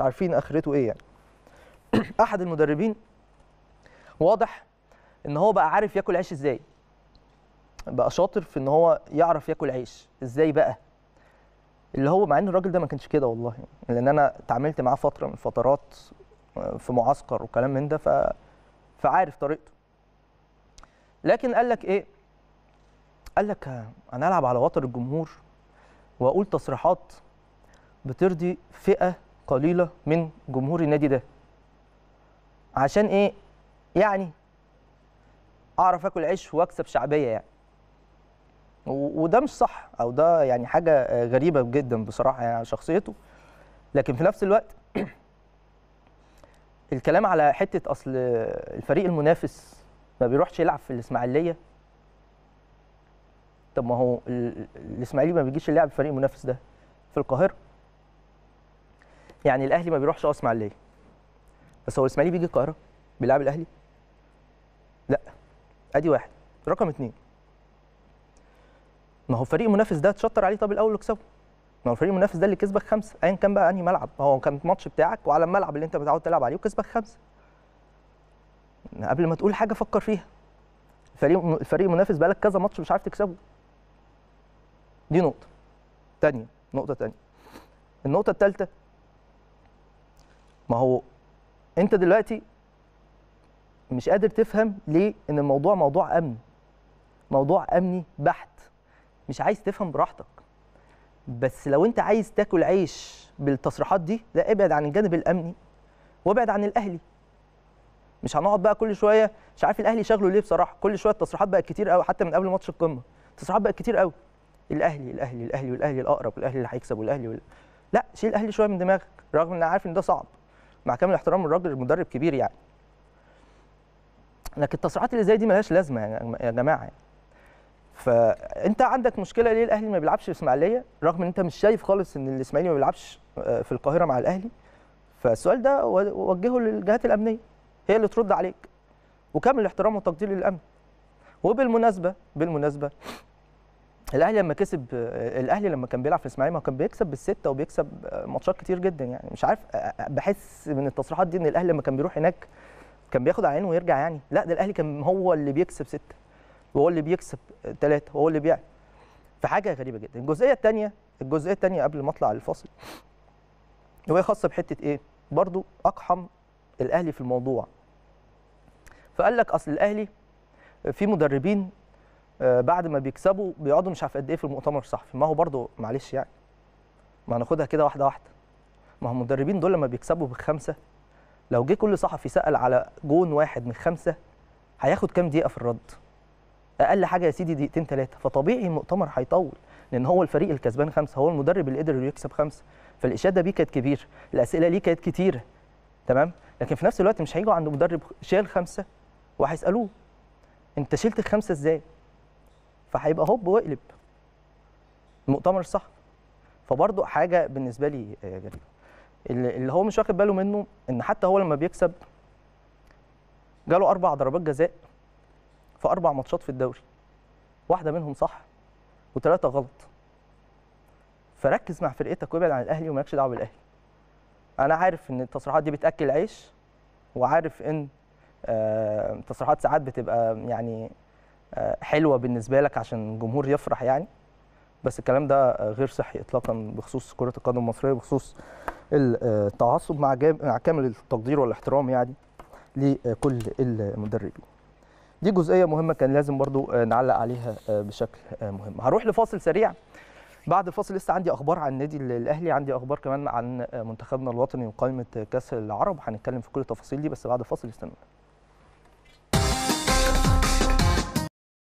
مش عارفين اخرته ايه يعني احد المدربين واضح ان هو بقى عارف ياكل عيش ازاي بقى شاطر في ان هو يعرف ياكل عيش ازاي بقى اللي هو مع ان الراجل ده ما كانش كده والله لان انا اتعاملت معاه فتره من الفترات آه، في معسكر وكلام من ده ف فعارف طريقته لكن قال لك ايه قال لك انا العب على وتر الجمهور واقول تصريحات بترضي فئه قليله من جمهور النادي ده عشان ايه يعني اعرف اكل عيش واكسب شعبيه يعني وده مش صح او ده يعني حاجه غريبه جدا بصراحه يعني على شخصيته لكن في نفس الوقت الكلام على حته اصل الفريق المنافس ما بيروحش يلعب في الاسماعيليه طب ما هو الاسماعيلي ما بيجيش يلعب الفريق المنافس ده في القاهره يعني الاهلي ما بيروحش اه اسماعيليه بس هو الاسماعيلي بيجي القاهره بيلعب الاهلي لا ادي واحد رقم اتنين ما هو فريق منافس ده تشطر عليه طب الاول وكسبه ما هو الفريق المنافس ده اللي كسبك خمسه ايا كان بقى انهي ملعب هو كان ماتش بتاعك وعلى الملعب اللي انت متعود تلعب عليه وكسبك خمسه قبل ما تقول حاجه فكر فيها الفريق الفريق المنافس بقى لك كذا ماتش مش عارف تكسبه دي نقطه ثانيه نقطه ثانيه النقطه الثالثه ما هو انت دلوقتي مش قادر تفهم ليه ان الموضوع موضوع امن موضوع امني بحت مش عايز تفهم براحتك بس لو انت عايز تاكل عيش بالتصريحات دي لا ابعد عن الجانب الامني وابعد عن الاهلي مش هنقعد بقى كل شويه مش عارف الاهلي شغله ليه بصراحه كل شويه التصريحات بقت كتير قوي حتى من قبل ماتش القمه التصريحات بقت كتير قوي الاهلي الاهلي الاهلي والاهلي الاقرب والاهلي اللي هيكسب والاهلي وال... لا شيل الاهلي شويه من دماغك رغم ان انا عارف ان ده صعب مع كامل احترام الراجل مدرب كبير يعني لكن التصريحات اللي زي دي ملهاش لازمه يا جماعه يعني. فانت عندك مشكله ليه الاهلي ما بيلعبش في الاسماعيليه رغم ان انت مش شايف خالص ان الاسماعيلي ما بيلعبش آه، في القاهره مع الاهلي فالسؤال ده وجهه للجهات الامنيه هي اللي ترد عليك وكامل الاحترام والتقدير للامن وبالمناسبه بالمناسبه الاهلي لما كسب الاهلي لما كان بيلعب في الاسماعيلي ما كان بيكسب بالسته وبيكسب ماتشات كتير جدا يعني مش عارف بحس من التصريحات دي ان الاهلي لما كان بيروح هناك كان بياخد عينه ويرجع يعني لا ده الاهلي كان هو اللي بيكسب سته وهو اللي بيكسب ثلاثه وهو اللي بيع فحاجه غريبه جدا الجزئيه الثانيه الجزئيه الثانيه قبل ما اطلع الفاصل وهي خاصه بحته ايه برضو اقحم الاهلي في الموضوع فقال لك اصل الاهلي في مدربين آه، بعد ما بيكسبوا بيقعدوا مش عارف قد ايه في المؤتمر الصحفي ما هو برضه معلش يعني ما هناخدها كده واحده واحده ما هم المدربين دول لما بيكسبوا بخمسه لو جه كل صحفي سال على جون واحد من خمسه هياخد كام دقيقه في الرد اقل حاجه يا سيدي دقيقتين ثلاثه فطبيعي المؤتمر هيطول لان هو الفريق الكسبان خمسه هو المدرب اللي قدر يكسب خمسه فالاشاده بيه كانت كبيره الاسئله ليه كانت كتيره تمام لكن في نفس الوقت مش هيجوا عند مدرب شال خمسه وهيسالوه انت شلت الخمسه ازاي فهيبقى هوب واقلب المؤتمر الصحفي فبرضه حاجه بالنسبه لي جديده آه، اللي هو مش واخد باله منه ان حتى هو لما بيكسب جاله اربع ضربات جزاء في اربع ماتشات في الدوري واحده منهم صح وثلاثه غلط فركز مع فرقتك وابعد عن الاهلي ومالكش دعوه بالاهلي انا عارف ان التصريحات دي بتاكل عيش وعارف ان التصريحات آه، ساعات بتبقى يعني آه، حلوه بالنسبه لك عشان الجمهور يفرح يعني بس الكلام ده غير صحي اطلاقا بخصوص كره القدم المصريه بخصوص آه، التعصب مع مع كامل التقدير والاحترام يعني لكل المدربين. دي جزئيه مهمه كان لازم برضو آه، نعلق عليها بشكل مهم. هروح لفاصل سريع بعد الفاصل لسه عندي اخبار عن النادي الاهلي عندي اخبار كمان عن منتخبنا الوطني وقائمه كاس العرب هنتكلم في كل التفاصيل دي بس بعد الفاصل استنوا